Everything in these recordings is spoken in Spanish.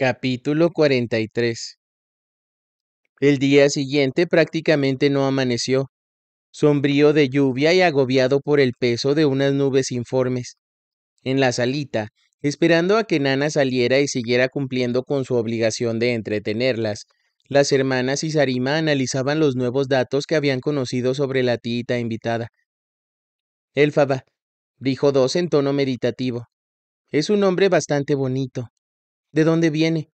Capítulo 43 El día siguiente prácticamente no amaneció, sombrío de lluvia y agobiado por el peso de unas nubes informes. En la salita, esperando a que Nana saliera y siguiera cumpliendo con su obligación de entretenerlas, las hermanas y Sarima analizaban los nuevos datos que habían conocido sobre la tita invitada. Elfaba, dijo Dos en tono meditativo. Es un hombre bastante bonito. ¿De dónde viene?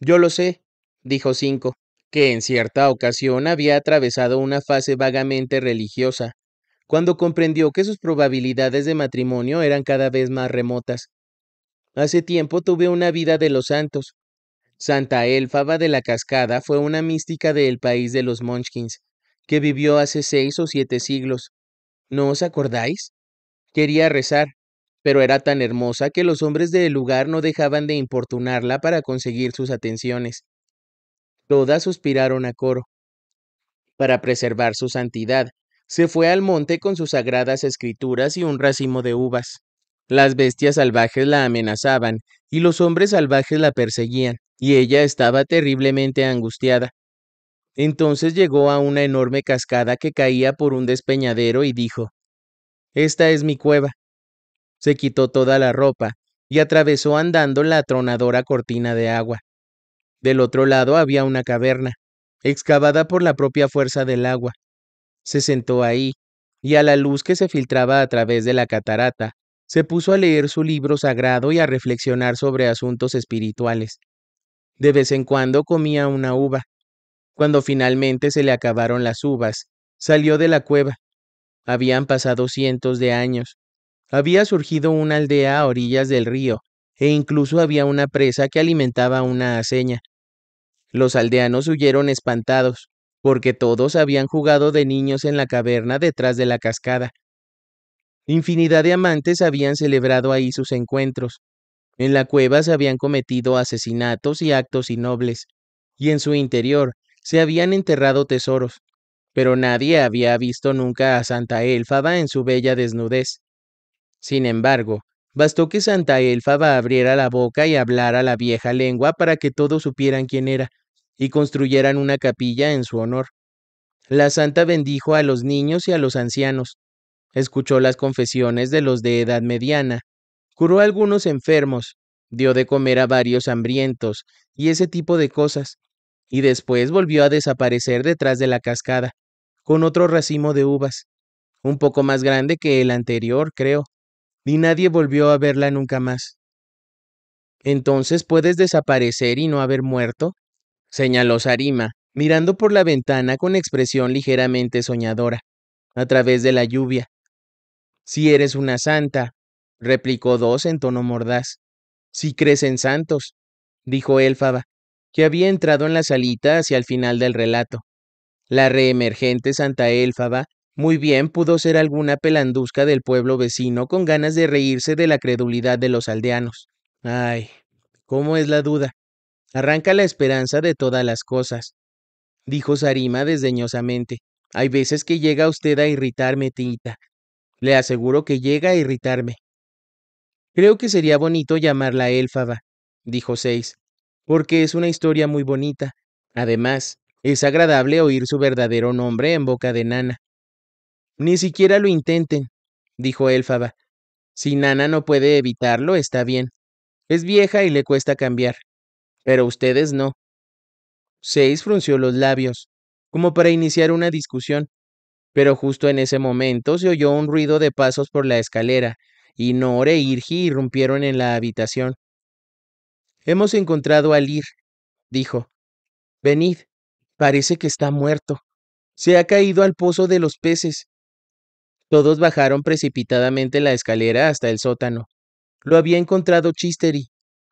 Yo lo sé, dijo Cinco, que en cierta ocasión había atravesado una fase vagamente religiosa, cuando comprendió que sus probabilidades de matrimonio eran cada vez más remotas. Hace tiempo tuve una vida de los santos. Santa Elfaba de la Cascada fue una mística del país de los Munchkins, que vivió hace seis o siete siglos. ¿No os acordáis? Quería rezar, pero era tan hermosa que los hombres del lugar no dejaban de importunarla para conseguir sus atenciones. Todas suspiraron a coro. Para preservar su santidad, se fue al monte con sus sagradas escrituras y un racimo de uvas. Las bestias salvajes la amenazaban y los hombres salvajes la perseguían, y ella estaba terriblemente angustiada. Entonces llegó a una enorme cascada que caía por un despeñadero y dijo, Esta es mi cueva, se quitó toda la ropa y atravesó andando la tronadora cortina de agua. Del otro lado había una caverna, excavada por la propia fuerza del agua. Se sentó ahí, y a la luz que se filtraba a través de la catarata, se puso a leer su libro sagrado y a reflexionar sobre asuntos espirituales. De vez en cuando comía una uva. Cuando finalmente se le acabaron las uvas, salió de la cueva. Habían pasado cientos de años, había surgido una aldea a orillas del río, e incluso había una presa que alimentaba una aceña. Los aldeanos huyeron espantados, porque todos habían jugado de niños en la caverna detrás de la cascada. Infinidad de amantes habían celebrado ahí sus encuentros. En la cueva se habían cometido asesinatos y actos innobles, y en su interior se habían enterrado tesoros, pero nadie había visto nunca a Santa Elfaba en su bella desnudez. Sin embargo, bastó que Santa Elfaba abriera la boca y hablara la vieja lengua para que todos supieran quién era, y construyeran una capilla en su honor. La santa bendijo a los niños y a los ancianos, escuchó las confesiones de los de edad mediana, curó a algunos enfermos, dio de comer a varios hambrientos y ese tipo de cosas, y después volvió a desaparecer detrás de la cascada, con otro racimo de uvas, un poco más grande que el anterior, creo, ni nadie volvió a verla nunca más. Entonces puedes desaparecer y no haber muerto, señaló Sarima, mirando por la ventana con expresión ligeramente soñadora, a través de la lluvia. Si eres una santa, replicó Dos en tono mordaz. Si crees en santos, dijo Elfaba, que había entrado en la salita hacia el final del relato. La reemergente santa Elfaba muy bien pudo ser alguna pelandusca del pueblo vecino con ganas de reírse de la credulidad de los aldeanos. Ay, ¿cómo es la duda? Arranca la esperanza de todas las cosas, dijo Sarima desdeñosamente. Hay veces que llega usted a irritarme, Tita. Le aseguro que llega a irritarme. Creo que sería bonito llamarla Élfaba, dijo Seis, porque es una historia muy bonita. Además, es agradable oír su verdadero nombre en boca de Nana. Ni siquiera lo intenten, dijo Elfaba. Si Nana no puede evitarlo, está bien. Es vieja y le cuesta cambiar. Pero ustedes no. Seis frunció los labios, como para iniciar una discusión. Pero justo en ese momento se oyó un ruido de pasos por la escalera, y Nore e Irgi irrumpieron en la habitación. Hemos encontrado a Lir, dijo. Venid, parece que está muerto. Se ha caído al pozo de los peces. Todos bajaron precipitadamente la escalera hasta el sótano. Lo había encontrado Chistery.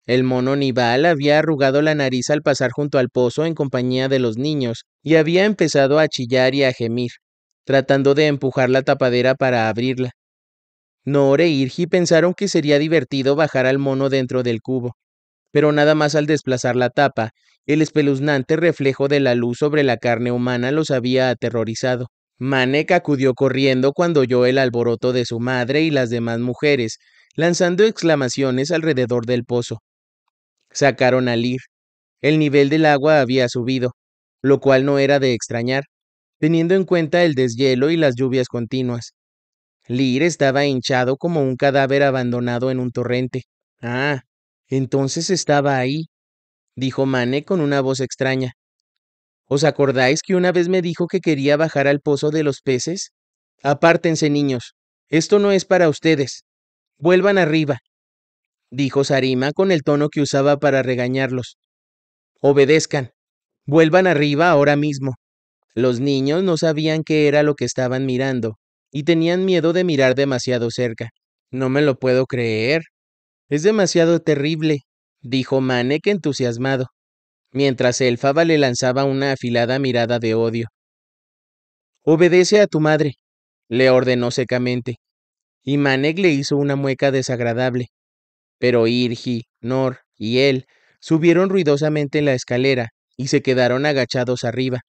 El mono Nibal había arrugado la nariz al pasar junto al pozo en compañía de los niños y había empezado a chillar y a gemir, tratando de empujar la tapadera para abrirla. Nore e Irgi pensaron que sería divertido bajar al mono dentro del cubo, pero nada más al desplazar la tapa, el espeluznante reflejo de la luz sobre la carne humana los había aterrorizado. Manek acudió corriendo cuando oyó el alboroto de su madre y las demás mujeres, lanzando exclamaciones alrededor del pozo. Sacaron a Lir. El nivel del agua había subido, lo cual no era de extrañar, teniendo en cuenta el deshielo y las lluvias continuas. Lear estaba hinchado como un cadáver abandonado en un torrente. Ah, entonces estaba ahí, dijo Mane con una voz extraña. ¿Os acordáis que una vez me dijo que quería bajar al pozo de los peces? Apártense, niños. Esto no es para ustedes. Vuelvan arriba, dijo Sarima con el tono que usaba para regañarlos. Obedezcan. Vuelvan arriba ahora mismo. Los niños no sabían qué era lo que estaban mirando, y tenían miedo de mirar demasiado cerca. No me lo puedo creer. Es demasiado terrible, dijo Manek entusiasmado mientras el Faba le lanzaba una afilada mirada de odio. Obedece a tu madre, le ordenó secamente, y Manek le hizo una mueca desagradable. Pero Irgi, Nor y él subieron ruidosamente la escalera y se quedaron agachados arriba,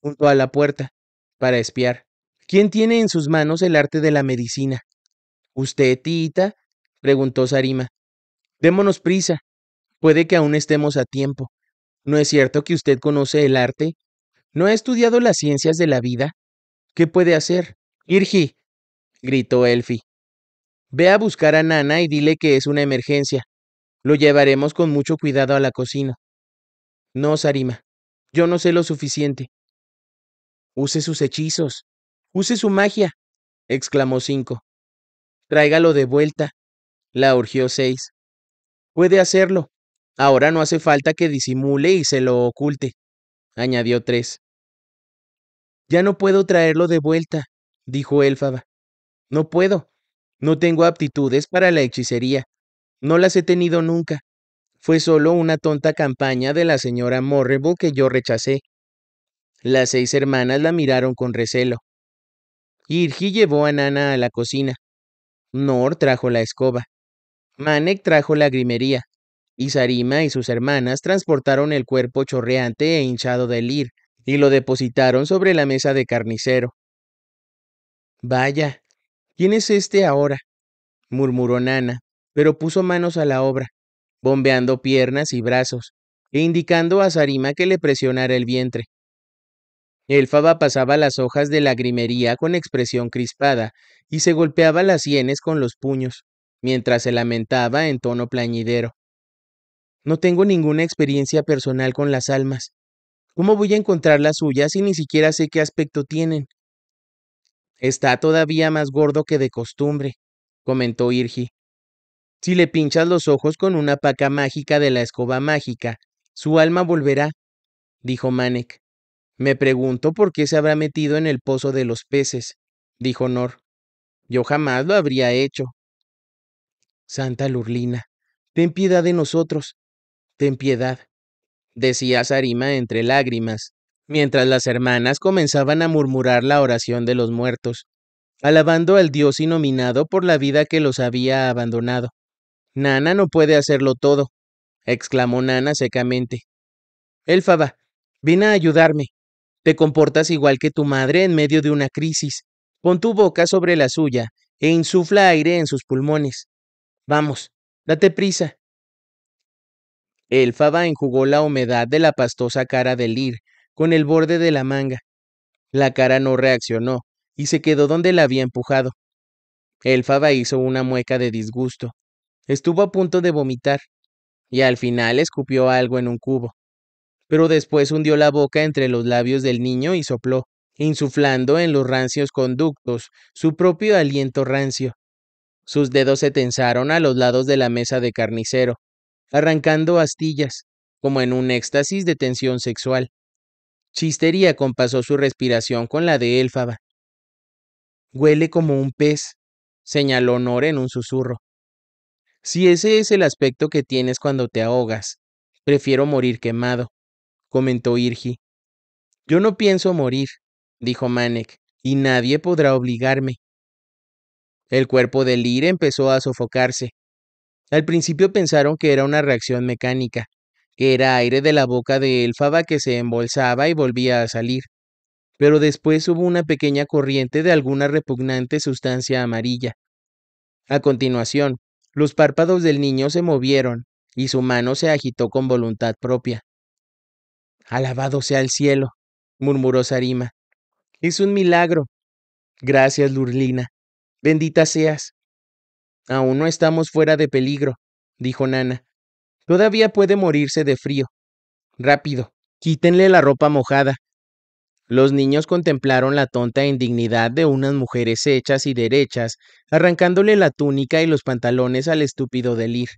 junto a la puerta, para espiar. ¿Quién tiene en sus manos el arte de la medicina? ¿Usted, tita? preguntó Sarima. Démonos prisa. Puede que aún estemos a tiempo. ¿No es cierto que usted conoce el arte? ¿No ha estudiado las ciencias de la vida? ¿Qué puede hacer? Irgi, gritó Elfi. Ve a buscar a Nana y dile que es una emergencia. Lo llevaremos con mucho cuidado a la cocina. No, Sarima, yo no sé lo suficiente. Use sus hechizos. Use su magia, exclamó Cinco. Tráigalo de vuelta, la urgió Seis. Puede hacerlo, Ahora no hace falta que disimule y se lo oculte, añadió Tres. Ya no puedo traerlo de vuelta, dijo Elfaba. No puedo. No tengo aptitudes para la hechicería. No las he tenido nunca. Fue solo una tonta campaña de la señora Morrebo que yo rechacé. Las seis hermanas la miraron con recelo. Irgi llevó a Nana a la cocina. Nor trajo la escoba. Manek trajo la grimería. Y Sarima y sus hermanas transportaron el cuerpo chorreante e hinchado de Lir y lo depositaron sobre la mesa de carnicero. Vaya, ¿quién es este ahora? murmuró Nana, pero puso manos a la obra, bombeando piernas y brazos, e indicando a Sarima que le presionara el vientre. Elfaba pasaba las hojas de lagrimería con expresión crispada y se golpeaba las sienes con los puños, mientras se lamentaba en tono plañidero. No tengo ninguna experiencia personal con las almas. ¿Cómo voy a encontrar las suyas si ni siquiera sé qué aspecto tienen? Está todavía más gordo que de costumbre, comentó Irgi. Si le pinchas los ojos con una paca mágica de la escoba mágica, su alma volverá, dijo Manek. Me pregunto por qué se habrá metido en el pozo de los peces, dijo Nor. Yo jamás lo habría hecho. Santa Lurlina, ten piedad de nosotros. Ten piedad, decía Sarima entre lágrimas, mientras las hermanas comenzaban a murmurar la oración de los muertos, alabando al Dios inominado por la vida que los había abandonado. Nana no puede hacerlo todo, exclamó Nana secamente. Elfaba, ven a ayudarme. Te comportas igual que tu madre en medio de una crisis. Pon tu boca sobre la suya e insufla aire en sus pulmones. Vamos, date prisa. Elfaba enjugó la humedad de la pastosa cara de Lir con el borde de la manga. La cara no reaccionó y se quedó donde la había empujado. Elfaba hizo una mueca de disgusto. Estuvo a punto de vomitar y al final escupió algo en un cubo. Pero después hundió la boca entre los labios del niño y sopló, insuflando en los rancios conductos su propio aliento rancio. Sus dedos se tensaron a los lados de la mesa de carnicero, arrancando astillas, como en un éxtasis de tensión sexual. Chistería compasó su respiración con la de Élfaba. Huele como un pez, señaló Nora en un susurro. Si ese es el aspecto que tienes cuando te ahogas, prefiero morir quemado, comentó Irgi. Yo no pienso morir, dijo Manek, y nadie podrá obligarme. El cuerpo de Lyr empezó a sofocarse, al principio pensaron que era una reacción mecánica, que era aire de la boca de Elfaba que se embolsaba y volvía a salir, pero después hubo una pequeña corriente de alguna repugnante sustancia amarilla. A continuación, los párpados del niño se movieron y su mano se agitó con voluntad propia. Alabado sea el cielo, murmuró Sarima. Es un milagro. Gracias, Lurlina. Bendita seas. Aún no estamos fuera de peligro, dijo Nana. Todavía puede morirse de frío. Rápido, quítenle la ropa mojada. Los niños contemplaron la tonta indignidad de unas mujeres hechas y derechas, arrancándole la túnica y los pantalones al estúpido Delir.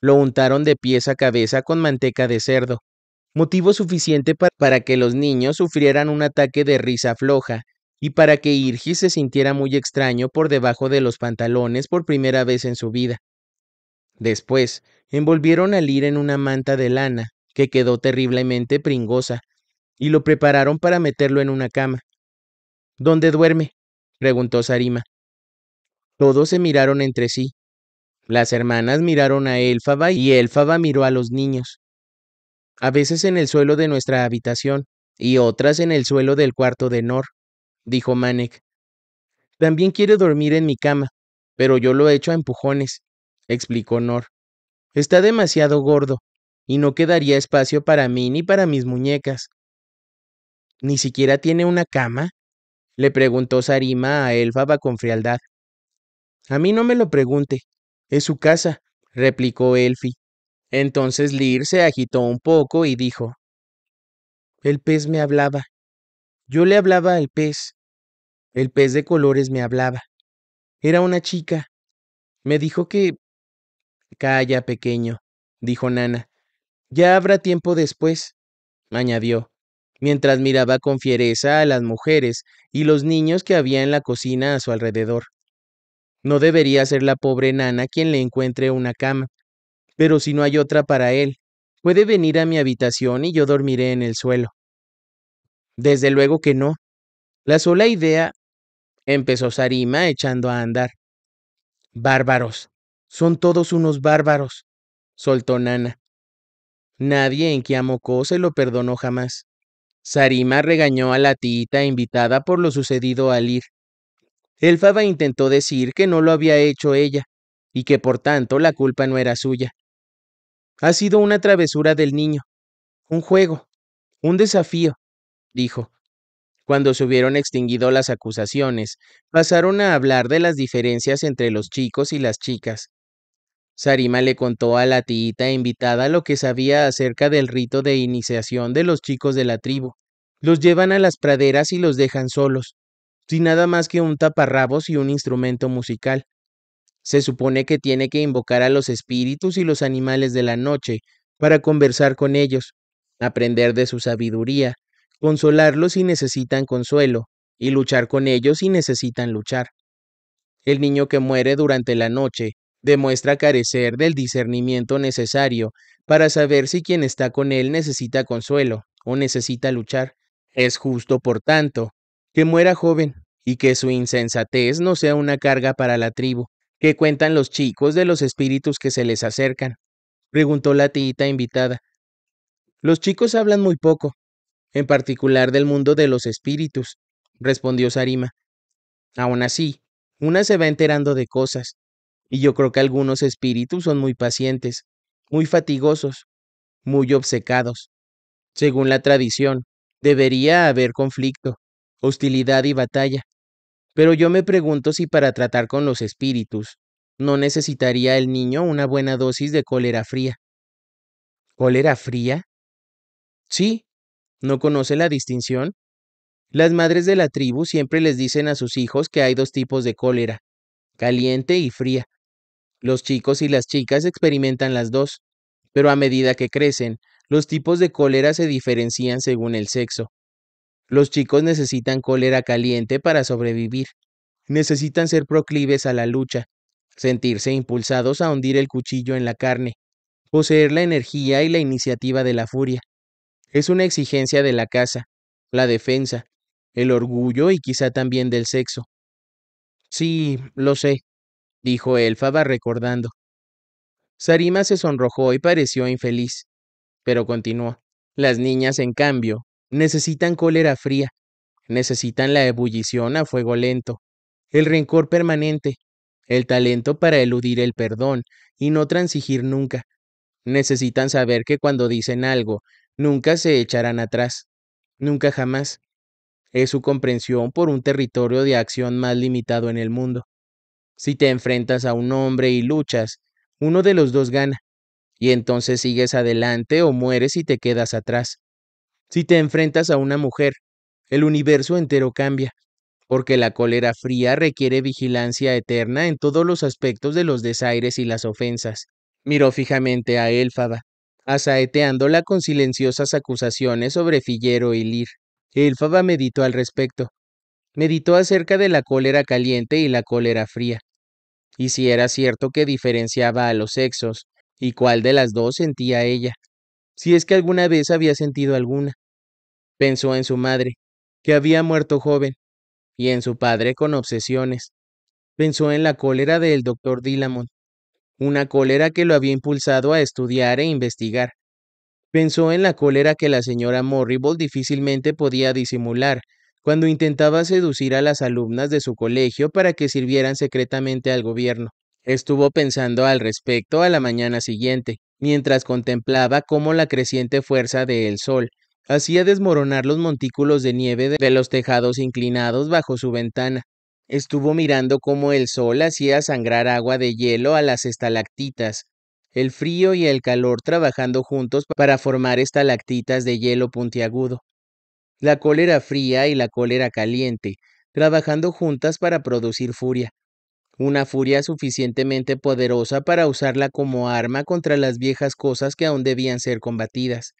Lo untaron de pies a cabeza con manteca de cerdo, motivo suficiente para que los niños sufrieran un ataque de risa floja y para que Irgi se sintiera muy extraño por debajo de los pantalones por primera vez en su vida. Después, envolvieron al ir en una manta de lana, que quedó terriblemente pringosa, y lo prepararon para meterlo en una cama. ¿Dónde duerme? preguntó Sarima. Todos se miraron entre sí. Las hermanas miraron a Élfaba y Élfaba miró a los niños. A veces en el suelo de nuestra habitación y otras en el suelo del cuarto de Nor dijo Manek. También quiere dormir en mi cama, pero yo lo he hecho a empujones, explicó Nor. Está demasiado gordo, y no quedaría espacio para mí ni para mis muñecas. ¿Ni siquiera tiene una cama? le preguntó Sarima a Elfaba con frialdad. A mí no me lo pregunte, es su casa, replicó Elfi. Entonces Lir se agitó un poco y dijo El pez me hablaba. Yo le hablaba al pez. El pez de colores me hablaba. Era una chica. Me dijo que... Calla, pequeño, dijo Nana. Ya habrá tiempo después, añadió, mientras miraba con fiereza a las mujeres y los niños que había en la cocina a su alrededor. No debería ser la pobre Nana quien le encuentre una cama, pero si no hay otra para él, puede venir a mi habitación y yo dormiré en el suelo. Desde luego que no. La sola idea empezó Sarima echando a andar. Bárbaros. Son todos unos bárbaros, soltó Nana. Nadie en Kiamoko se lo perdonó jamás. Sarima regañó a la tita invitada por lo sucedido al ir. Elfaba intentó decir que no lo había hecho ella, y que por tanto la culpa no era suya. Ha sido una travesura del niño, un juego, un desafío, dijo. Cuando se hubieron extinguido las acusaciones, pasaron a hablar de las diferencias entre los chicos y las chicas. Sarima le contó a la tiita invitada lo que sabía acerca del rito de iniciación de los chicos de la tribu. Los llevan a las praderas y los dejan solos, sin nada más que un taparrabos y un instrumento musical. Se supone que tiene que invocar a los espíritus y los animales de la noche para conversar con ellos, aprender de su sabiduría, consolarlos si necesitan consuelo, y luchar con ellos si necesitan luchar. El niño que muere durante la noche demuestra carecer del discernimiento necesario para saber si quien está con él necesita consuelo o necesita luchar. Es justo, por tanto, que muera joven y que su insensatez no sea una carga para la tribu. ¿Qué cuentan los chicos de los espíritus que se les acercan? preguntó la tita invitada. Los chicos hablan muy poco, en particular del mundo de los espíritus, respondió Sarima. Aún así, una se va enterando de cosas, y yo creo que algunos espíritus son muy pacientes, muy fatigosos, muy obcecados. Según la tradición, debería haber conflicto, hostilidad y batalla. Pero yo me pregunto si para tratar con los espíritus, no necesitaría el niño una buena dosis de cólera fría. ¿Cólera fría? Sí, ¿No conoce la distinción? Las madres de la tribu siempre les dicen a sus hijos que hay dos tipos de cólera, caliente y fría. Los chicos y las chicas experimentan las dos, pero a medida que crecen, los tipos de cólera se diferencian según el sexo. Los chicos necesitan cólera caliente para sobrevivir. Necesitan ser proclives a la lucha, sentirse impulsados a hundir el cuchillo en la carne, poseer la energía y la iniciativa de la furia. Es una exigencia de la casa, la defensa, el orgullo y quizá también del sexo. Sí, lo sé, dijo Elfaba recordando. Sarima se sonrojó y pareció infeliz, pero continuó. Las niñas, en cambio, necesitan cólera fría, necesitan la ebullición a fuego lento, el rencor permanente, el talento para eludir el perdón y no transigir nunca. Necesitan saber que cuando dicen algo, nunca se echarán atrás, nunca jamás. Es su comprensión por un territorio de acción más limitado en el mundo. Si te enfrentas a un hombre y luchas, uno de los dos gana, y entonces sigues adelante o mueres y te quedas atrás. Si te enfrentas a una mujer, el universo entero cambia, porque la cólera fría requiere vigilancia eterna en todos los aspectos de los desaires y las ofensas. Miró fijamente a Elfaba asaeteándola con silenciosas acusaciones sobre Fillero y Lir. Elfaba meditó al respecto. Meditó acerca de la cólera caliente y la cólera fría. Y si era cierto que diferenciaba a los sexos, y cuál de las dos sentía ella, si es que alguna vez había sentido alguna. Pensó en su madre, que había muerto joven, y en su padre con obsesiones. Pensó en la cólera del doctor Dillamont, una cólera que lo había impulsado a estudiar e investigar. Pensó en la cólera que la señora Morrible difícilmente podía disimular, cuando intentaba seducir a las alumnas de su colegio para que sirvieran secretamente al gobierno. Estuvo pensando al respecto a la mañana siguiente, mientras contemplaba cómo la creciente fuerza del sol hacía desmoronar los montículos de nieve de los tejados inclinados bajo su ventana, Estuvo mirando cómo el sol hacía sangrar agua de hielo a las estalactitas, el frío y el calor trabajando juntos para formar estalactitas de hielo puntiagudo, la cólera fría y la cólera caliente, trabajando juntas para producir furia, una furia suficientemente poderosa para usarla como arma contra las viejas cosas que aún debían ser combatidas.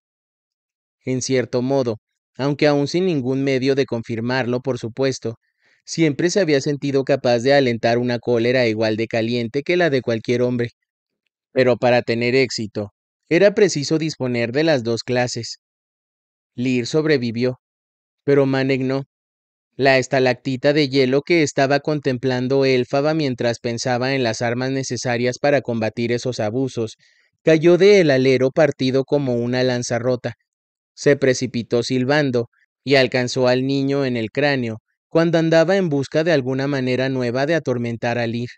En cierto modo, aunque aún sin ningún medio de confirmarlo, por supuesto, Siempre se había sentido capaz de alentar una cólera igual de caliente que la de cualquier hombre. Pero para tener éxito, era preciso disponer de las dos clases. Lear sobrevivió, pero manegnó. no. La estalactita de hielo que estaba contemplando Elfaba mientras pensaba en las armas necesarias para combatir esos abusos, cayó de el alero partido como una lanza rota. Se precipitó silbando y alcanzó al niño en el cráneo, cuando andaba en busca de alguna manera nueva de atormentar a Lir.